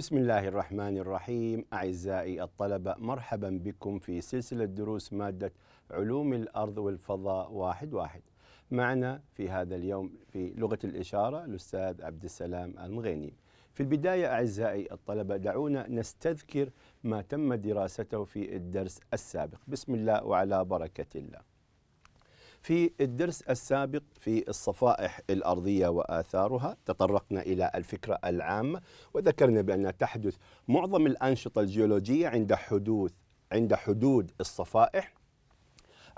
بسم الله الرحمن الرحيم أعزائي الطلبة مرحبا بكم في سلسلة دروس مادة علوم الأرض والفضاء واحد واحد معنا في هذا اليوم في لغة الإشارة الأستاذ عبد السلام المغيني في البداية أعزائي الطلبة دعونا نستذكر ما تم دراسته في الدرس السابق بسم الله وعلى بركة الله في الدرس السابق في الصفائح الأرضية وآثارها تطرقنا إلى الفكرة العامة وذكرنا بأن تحدث معظم الأنشطة الجيولوجية عند حدوث عند حدود الصفائح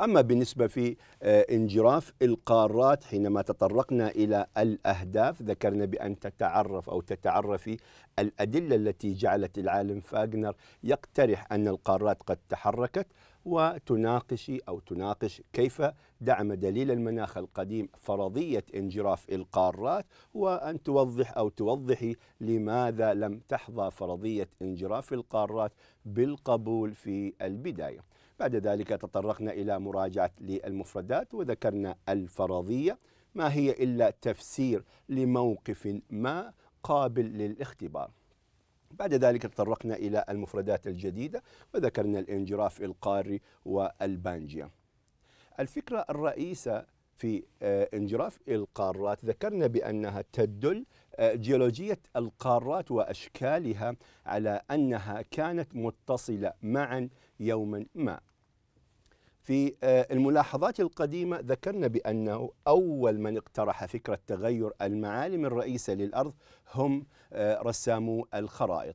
أما بالنسبة في آه، انجراف القارات حينما تطرقنا إلى الأهداف ذكرنا بأن تتعرف أو تتعرفي الأدلة التي جعلت العالم فاغنر يقترح أن القارات قد تحركت وتناقشي أو تناقش كيف دعم دليل المناخ القديم فرضية انجراف القارات وأن توضح أو توضحي لماذا لم تحظى فرضية انجراف القارات بالقبول في البداية بعد ذلك تطرقنا إلى مراجعة للمفردات وذكرنا الفرضية ما هي إلا تفسير لموقف ما قابل للاختبار بعد ذلك تطرقنا إلى المفردات الجديدة وذكرنا الانجراف القاري والبانجيا الفكرة الرئيسة في آه، انجراف القارات ذكرنا بأنها تدل آه، جيولوجية القارات وأشكالها على أنها كانت متصلة معا يوما ما في آه، الملاحظات القديمة ذكرنا بأنه أول من اقترح فكرة تغير المعالم الرئيسة للأرض هم آه، رسامو الخرائط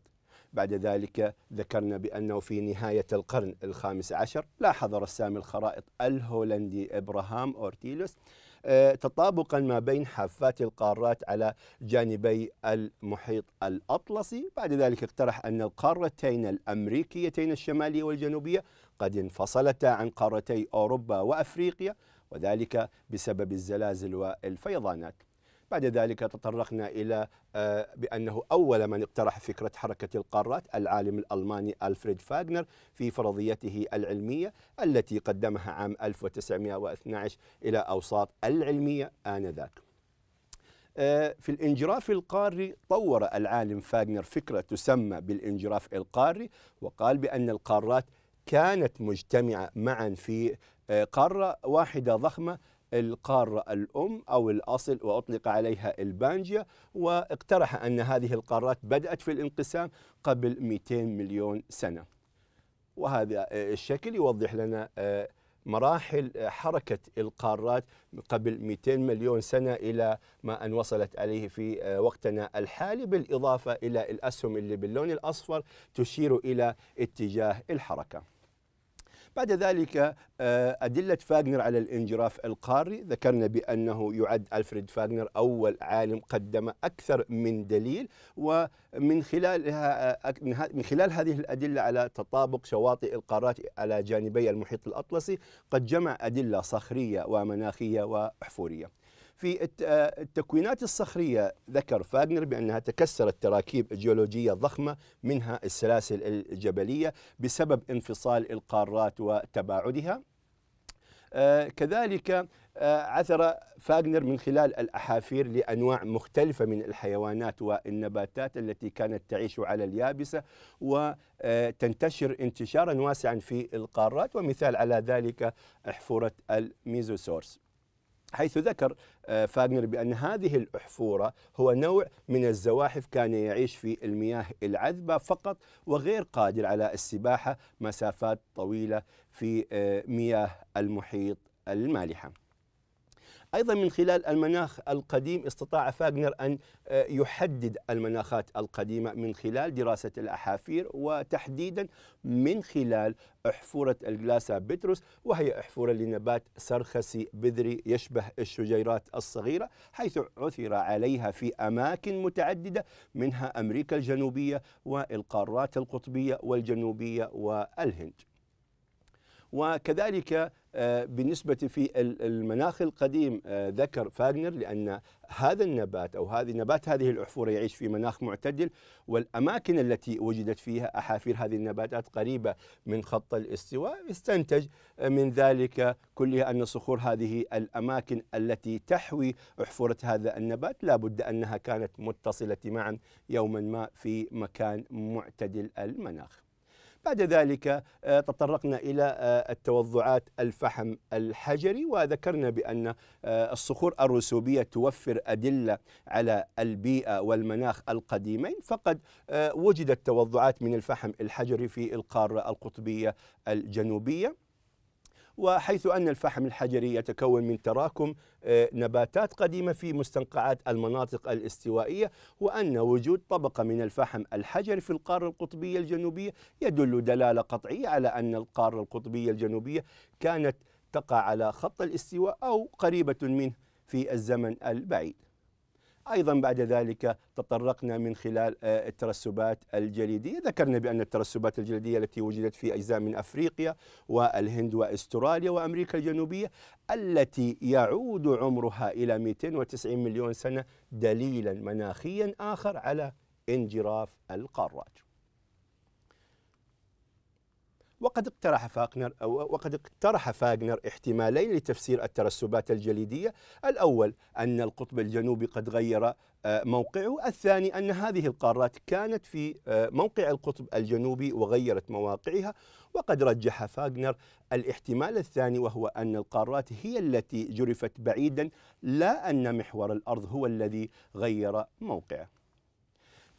بعد ذلك ذكرنا بأنه في نهاية القرن الخامس عشر لاحظ رسام الخرائط الهولندي إبراهام أورتيلوس آه، تطابقا ما بين حافات القارات على جانبي المحيط الأطلسي بعد ذلك اقترح أن القارتين الأمريكيتين الشمالية والجنوبية قد انفصلتا عن قارتي أوروبا وأفريقيا وذلك بسبب الزلازل والفيضانات بعد ذلك تطرقنا إلى آه، بأنه أول من اقترح فكرة حركة القارات العالم الألماني ألفريد فاغنر في فرضيته العلمية التي قدمها عام 1912 إلى أوساط العلمية آنذاك آه، في الانجراف القاري طور العالم فاغنر فكرة تسمى بالانجراف القاري وقال بأن القارات كانت مجتمعة معا في آه، قارة واحدة ضخمة القارة الأم أو الأصل وأطلق عليها البانجيا واقترح أن هذه القارات بدأت في الانقسام قبل 200 مليون سنة وهذا آه، الشكل يوضح لنا آه، مراحل حركة القارات قبل 200 مليون سنة إلى ما أن وصلت عليه في وقتنا الحالي بالإضافة إلى الأسهم اللي باللون الأصفر تشير إلى اتجاه الحركة بعد ذلك آه، أدلة فاغنر على الانجراف القاري ذكرنا بأنه يعد ألفريد فاغنر أول عالم قدم أكثر من دليل ومن خلالها آه، من خلال هذه الأدلة على تطابق شواطئ القارات على جانبي المحيط الأطلسي قد جمع أدلة صخرية ومناخية وأحفورية في آه، التكوينات الصخرية ذكر فاغنر بأنها تكسرت تراكيب جيولوجية ضخمة منها السلاسل الجبلية بسبب انفصال القارات وتباعدها آه، كذلك آه، عثر فاغنر من خلال الأحافير لأنواع مختلفة من الحيوانات والنباتات التي كانت تعيش على اليابسة وتنتشر انتشارا واسعا في القارات ومثال على ذلك أحفورة الميزوسورس حيث ذكر آه، فاغنر بأن هذه الأحفورة هو نوع من الزواحف كان يعيش في المياه العذبة فقط وغير قادر على السباحة مسافات طويلة في آه، مياه المحيط المالحة أيضا من خلال المناخ القديم استطاع فاغنر أن آه، يحدد المناخات القديمة من خلال دراسة الأحافير وتحديدا من خلال أحفورة الجلاسا بتروس وهي أحفورة لنبات سرخسي بذري يشبه الشجيرات الصغيرة حيث عثر عليها في أماكن متعددة منها أمريكا الجنوبية والقارات القطبية والجنوبية والهند وكذلك آه، بالنسبة في المناخ القديم آه، ذكر فاغنر لأن هذا النبات أو هذه نبات هذه الأحفورة يعيش في مناخ معتدل والأماكن التي وجدت فيها أحافير هذه النباتات قريبة من خط الاستواء استنتج آه، من ذلك كلها أن صخور هذه الأماكن التي تحوي أحفورة هذا النبات لا بد أنها كانت متصلة معا يوما ما في مكان معتدل المناخ بعد ذلك آه، تطرقنا إلى آه، التوضعات الفحم الحجري وذكرنا بأن آه، الصخور الرسوبية توفر أدلة على البيئة والمناخ القديمين فقد وجدت توضعات من الفحم الحجري في القارة القطبية الجنوبية وحيث أن الفحم الحجري يتكون من تراكم آه، نباتات قديمة في مستنقعات المناطق الاستوائية وأن وجود طبقة من الفحم الحجري في القارة القطبية الجنوبية يدل دلالة قطعية على أن القارة القطبية الجنوبية كانت تقع على خط الاستواء أو قريبة منه في الزمن البعيد أيضا بعد ذلك تطرقنا من خلال آه، الترسبات الجليدية ذكرنا بأن الترسبات الجليدية التي وجدت في أجزاء من أفريقيا والهند وأستراليا وأمريكا الجنوبية التي يعود عمرها إلى 290 مليون سنة دليلا مناخيا آخر على انجراف القارات وقد اقترح فاغنر أو وقد اقترح فاغنر احتمالين لتفسير الترسبات الجليدية الأول أن القطب الجنوبي قد غير آه، موقعه الثاني أن هذه القارات كانت في آه، موقع القطب الجنوبي وغيرت مواقعها وقد رجح فاغنر الاحتمال الثاني وهو أن القارات هي التي جرفت بعيدا لا أن محور الأرض هو الذي غير موقعه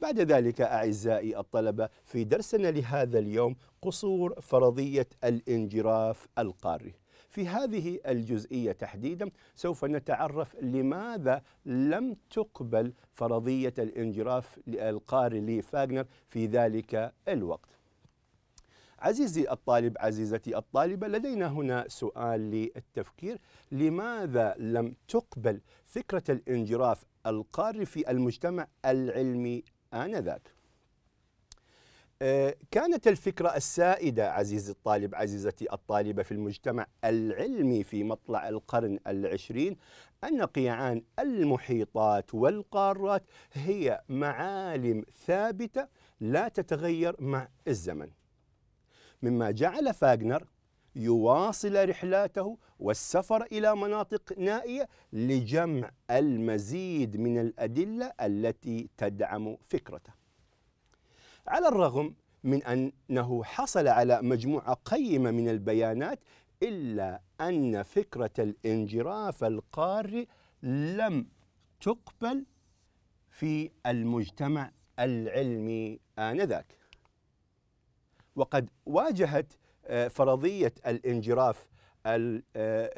بعد ذلك أعزائي الطلبة في درسنا لهذا اليوم قصور فرضية الانجراف القاري في هذه الجزئية تحديدا سوف نتعرف لماذا لم تقبل فرضية الانجراف القاري لفاغنر في ذلك الوقت عزيزي الطالب عزيزتي الطالبة لدينا هنا سؤال للتفكير لماذا لم تقبل فكرة الانجراف القاري في المجتمع العلمي آنذاك آه، كانت الفكرة السائدة عزيزي الطالب عزيزتي الطالبة في المجتمع العلمي في مطلع القرن العشرين أن قيعان المحيطات والقارات هي معالم ثابتة لا تتغير مع الزمن مما جعل فاغنر يواصل رحلاته والسفر إلى مناطق نائية لجمع المزيد من الأدلة التي تدعم فكرته على الرغم من أنه حصل على مجموعة قيمة من البيانات إلا أن فكرة الانجراف القاري لم تقبل في المجتمع العلمي آنذاك وقد واجهت آه، فرضيه الانجراف آه،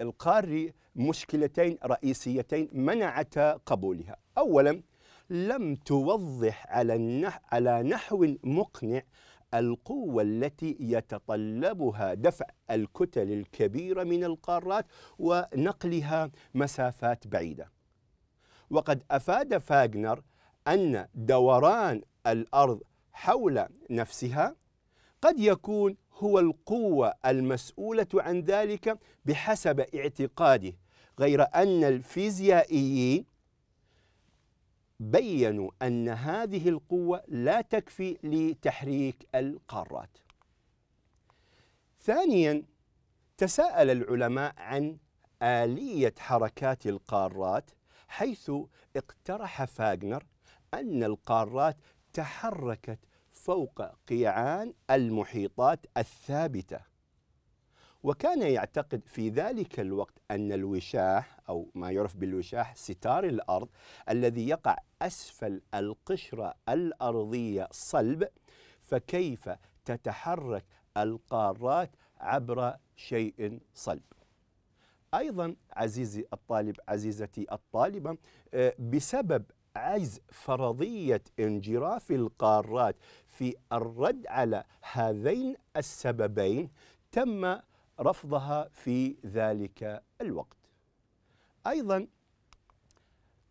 القاري مشكلتين رئيسيتين منعتا قبولها اولا لم توضح على على نحو مقنع القوة التي يتطلبها دفع الكتل الكبيرة من القارات ونقلها مسافات بعيدة. وقد أفاد فاغنر أن دوران الأرض حول نفسها قد يكون هو القوة المسؤولة عن ذلك بحسب اعتقاده غير أن الفيزيائيين بينوا أن هذه القوة لا تكفي لتحريك القارات ثانيا تساءل العلماء عن آلية حركات القارات حيث اقترح فاغنر أن القارات تحركت فوق قيعان المحيطات الثابتة وكان يعتقد في ذلك الوقت أن الوشاح أو ما يعرف بالوشاح ستار الأرض الذي يقع أسفل القشرة الأرضية صلب فكيف تتحرك القارات عبر شيء صلب أيضا عزيزي الطالب عزيزتي الطالبة آه، بسبب عجز فرضية انجراف القارات في الرد على هذين السببين تم رفضها في ذلك الوقت أيضا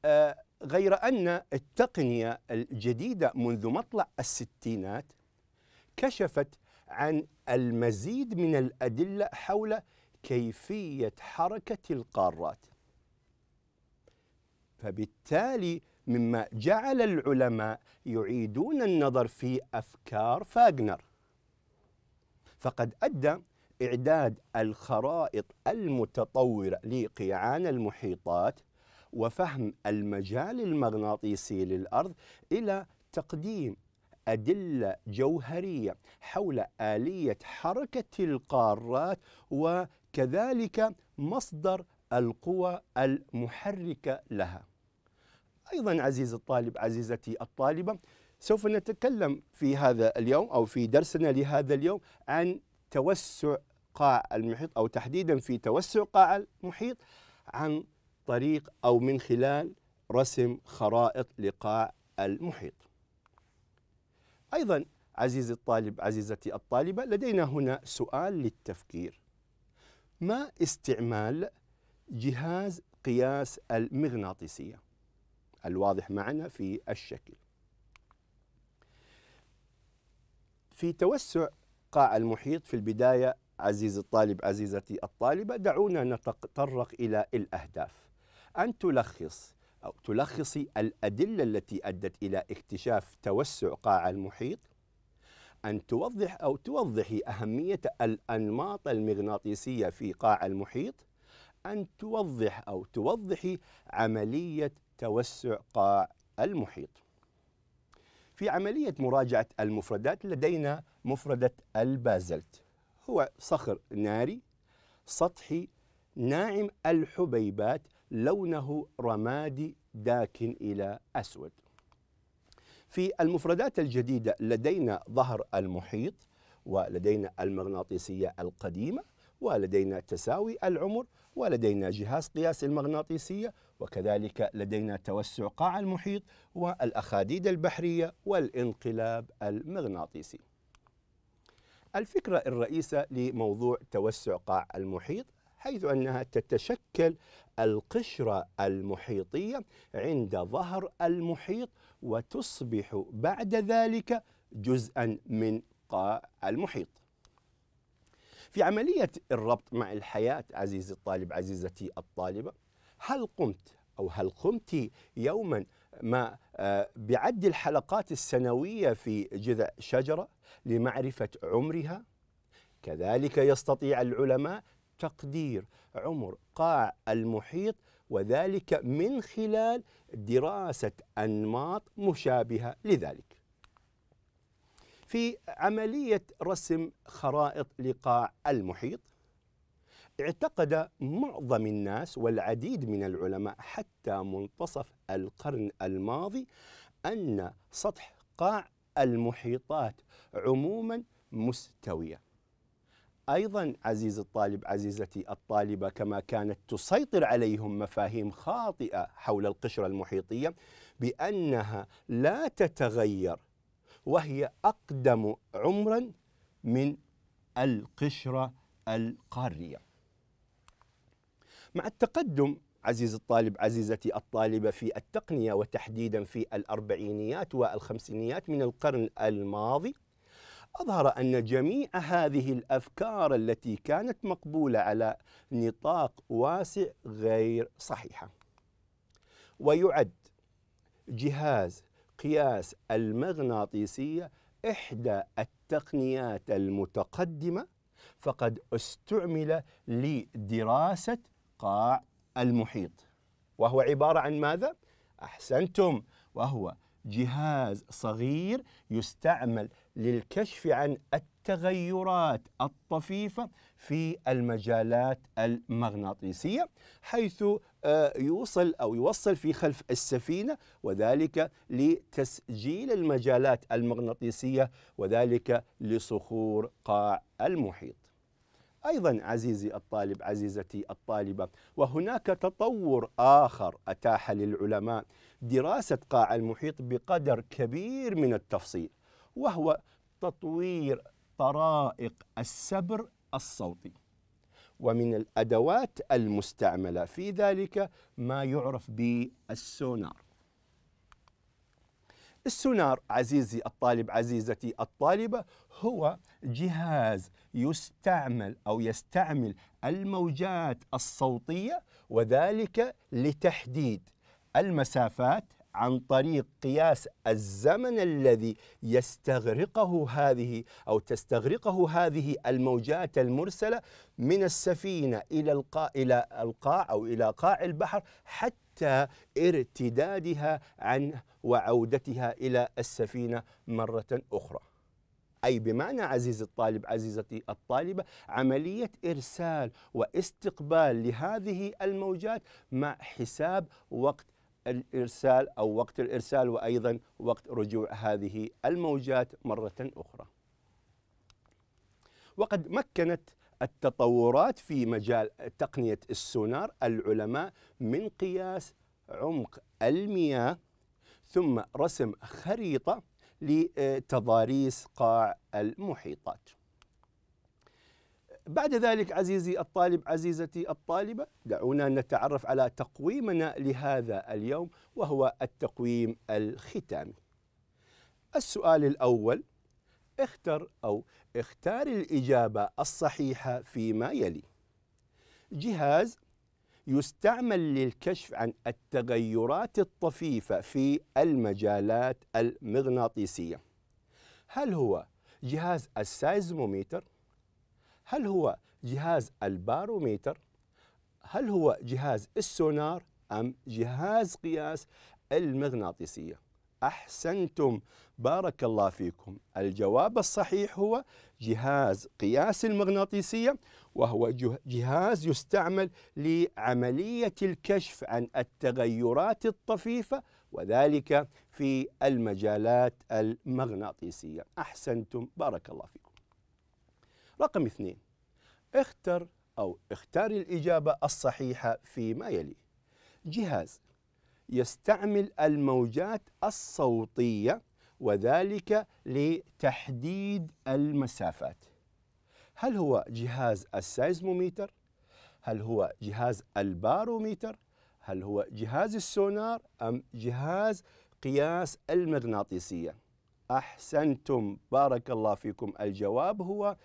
آه، غير أن التقنية الجديدة منذ مطلع الستينات كشفت عن المزيد من الأدلة حول كيفية حركة القارات فبالتالي مما جعل العلماء يعيدون النظر في أفكار فاغنر فقد أدى إعداد الخرائط المتطورة لقيعان المحيطات وفهم المجال المغناطيسي للأرض إلى تقديم أدلة جوهرية حول آلية حركة القارات وكذلك مصدر القوى المحركة لها أيضا عزيز الطالب عزيزتي الطالبة سوف نتكلم في هذا اليوم أو في درسنا لهذا اليوم عن توسع قاع المحيط أو تحديدا في توسع قاع المحيط عن طريق أو من خلال رسم خرائط لقاع المحيط أيضا عزيزي الطالب عزيزتي الطالبة لدينا هنا سؤال للتفكير ما استعمال جهاز قياس المغناطيسية الواضح معنا في الشكل في توسع قاع المحيط في البداية عزيزي الطالب عزيزتي الطالبة دعونا نتطرق إلى الأهداف أن تلخص أو تلخصي الأدلة التي أدت إلى اكتشاف توسع قاع المحيط أن توضح أو توضحي أهمية الأنماط المغناطيسية في قاع المحيط أن توضح أو توضحي عملية توسع قاع المحيط في عملية مراجعة المفردات لدينا مفردة البازلت هو صخر ناري سطحي ناعم الحبيبات لونه رمادي داكن إلى أسود في المفردات الجديدة لدينا ظهر المحيط ولدينا المغناطيسية القديمة ولدينا تساوي العمر ولدينا جهاز قياس المغناطيسية وكذلك لدينا توسع قاع المحيط والأخاديد البحرية والانقلاب المغناطيسي الفكرة الرئيسة لموضوع توسع قاع المحيط حيث أنها تتشكل القشرة المحيطية عند ظهر المحيط وتصبح بعد ذلك جزءا من قاع المحيط في عملية الربط مع الحياة عزيزي الطالب عزيزتي الطالبة هل قمت أو هل قمت يوما ما آه، بعد الحلقات السنوية في جذع شجرة لمعرفة عمرها كذلك يستطيع العلماء تقدير عمر قاع المحيط وذلك من خلال دراسة أنماط مشابهة لذلك في عملية رسم خرائط لقاع المحيط اعتقد معظم الناس والعديد من العلماء حتى منتصف القرن الماضي أن سطح قاع المحيطات عموما مستوية أيضا عزيز الطالب عزيزتي الطالبة كما كانت تسيطر عليهم مفاهيم خاطئة حول القشرة المحيطية بأنها لا تتغير وهي أقدم عمرا من القشرة القارية مع التقدم عزيز الطالب عزيزتي الطالبة في التقنية وتحديدا في الأربعينيات والخمسينيات من القرن الماضي أظهر أن جميع هذه الأفكار التي كانت مقبولة على نطاق واسع غير صحيحة ويعد جهاز قياس المغناطيسية إحدى التقنيات المتقدمة فقد استعمل لدراسة قاع المحيط وهو عبارة عن ماذا؟ أحسنتم وهو جهاز صغير يستعمل للكشف عن التغيرات الطفيفه في المجالات المغناطيسيه حيث آه، يوصل او يوصل في خلف السفينه وذلك لتسجيل المجالات المغناطيسيه وذلك لصخور قاع المحيط. ايضا عزيزي الطالب عزيزتي الطالبه وهناك تطور اخر اتاح للعلماء دراسه قاع المحيط بقدر كبير من التفصيل وهو تطوير طرائق السبر الصوتي ومن الادوات المستعمله في ذلك ما يعرف بالسونار السونار عزيزي الطالب عزيزتي الطالبه هو جهاز يستعمل او يستعمل الموجات الصوتيه وذلك لتحديد المسافات عن طريق قياس الزمن الذي يستغرقه هذه او تستغرقه هذه الموجات المرسله من السفينه الى القاع الى القاع او الى قاع البحر حتى ارتدادها عن وعودتها الى السفينه مره اخرى. أي بمعنى عزيز الطالب عزيزتي الطالبة عملية إرسال واستقبال لهذه الموجات مع حساب وقت الإرسال أو وقت الإرسال وأيضا وقت رجوع هذه الموجات مرة أخرى وقد مكنت التطورات في مجال تقنية السونار العلماء من قياس عمق المياه ثم رسم خريطة لتضاريس قاع المحيطات بعد ذلك عزيزي الطالب عزيزتي الطالبة دعونا نتعرف على تقويمنا لهذا اليوم وهو التقويم الختامي السؤال الأول اختر أو اختار الإجابة الصحيحة فيما يلي جهاز يستعمل للكشف عن التغيرات الطفيفة في المجالات المغناطيسية هل هو جهاز السايزموميتر هل هو جهاز الباروميتر هل هو جهاز السونار أم جهاز قياس المغناطيسية أحسنتم بارك الله فيكم الجواب الصحيح هو جهاز قياس المغناطيسية وهو جهاز يستعمل لعملية الكشف عن التغيرات الطفيفة وذلك في المجالات المغناطيسية أحسنتم بارك الله فيكم رقم اثنين اختر أو اختار الإجابة الصحيحة فيما يلي جهاز يستعمل الموجات الصوتية وذلك لتحديد المسافات هل هو جهاز السيزموميتر؟ هل هو جهاز الباروميتر؟ هل هو جهاز السونار أم جهاز قياس المغناطيسية؟ أحسنتم بارك الله فيكم الجواب هو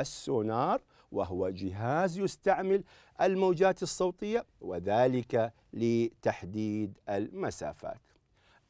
السونار وهو جهاز يستعمل الموجات الصوتية وذلك لتحديد المسافات.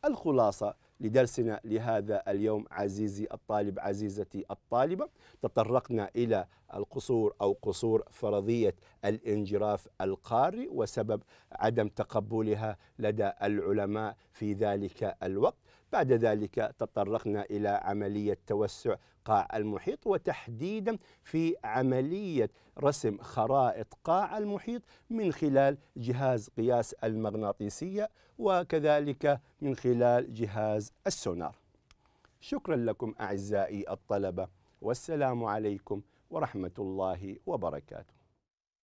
الخلاصة لدرسنا لهذا اليوم عزيزي الطالب عزيزتي الطالبة تطرقنا إلى القصور أو قصور فرضية الانجراف القاري وسبب عدم تقبلها لدى العلماء في ذلك الوقت بعد ذلك تطرقنا إلى عملية توسع قاع المحيط وتحديدا في عملية رسم خرائط قاع المحيط من خلال جهاز قياس المغناطيسية وكذلك من خلال جهاز السونار شكرا لكم أعزائي الطلبة والسلام عليكم ورحمة الله وبركاته